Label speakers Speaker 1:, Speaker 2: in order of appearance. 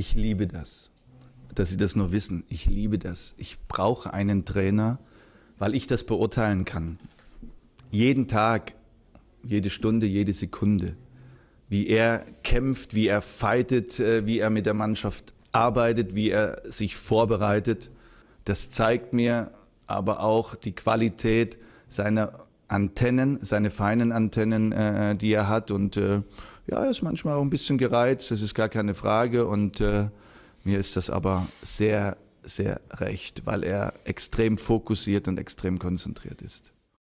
Speaker 1: Ich liebe das, dass Sie das nur wissen. Ich liebe das. Ich brauche einen Trainer, weil ich das beurteilen kann. Jeden Tag, jede Stunde, jede Sekunde. Wie er kämpft, wie er fightet, äh, wie er mit der Mannschaft arbeitet, wie er sich vorbereitet. Das zeigt mir aber auch die Qualität seiner Antennen, seine feinen Antennen, äh, äh, die er hat. Und ja, er ist manchmal auch ein bisschen gereizt, das ist gar keine Frage. Und äh, mir ist das aber sehr, sehr recht, weil er extrem fokussiert und extrem konzentriert ist.